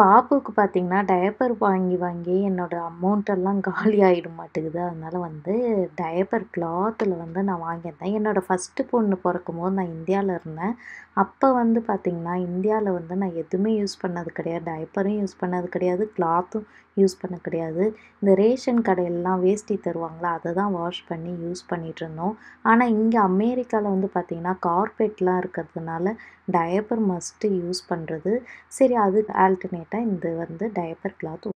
பாப்புக்கு பார்த்தீங்கன்னா, டயப்பர் வாங்கி வாங்கி என்னோட அமௌண்ட்டெல்லாம் காலி ஆகிட மாட்டேங்குது. அதனால் வந்து டயப்பர் கிளாத்தில் வந்து நான் வாங்கியிருந்தேன். என்னோடய ஃபர்ஸ்ட்டு பொண்ணு போது நான் இந்தியாவில் இருந்தேன். அப்போ வந்து பார்த்திங்கன்னா இந்தியாவில் வந்து நான் எதுவுமே யூஸ் பண்ணது கிடையாது. டயப்பரும் யூஸ் பண்ணது கிடையாது. கிளாத்தும் யூஸ் பண்ண கிடையாது. இந்த ரேஷன் கடையிலலாம் வேஷ்டி தருவாங்களா அதை தான் வாஷ் பண்ணி யூஸ் பண்ணிகிட்ருந்தோம் ஆனால் இங்கே அமெரிக்காவில் வந்து பார்த்திங்கன்னா கார்பெட்லாம் இருக்கிறதுனால டயப்பர் மஸ்ட்டு யூஸ் பண்ணுறது சரி அது ஆல்டர்னேட் தான் இது வந்து டயப்பர் கிளாத்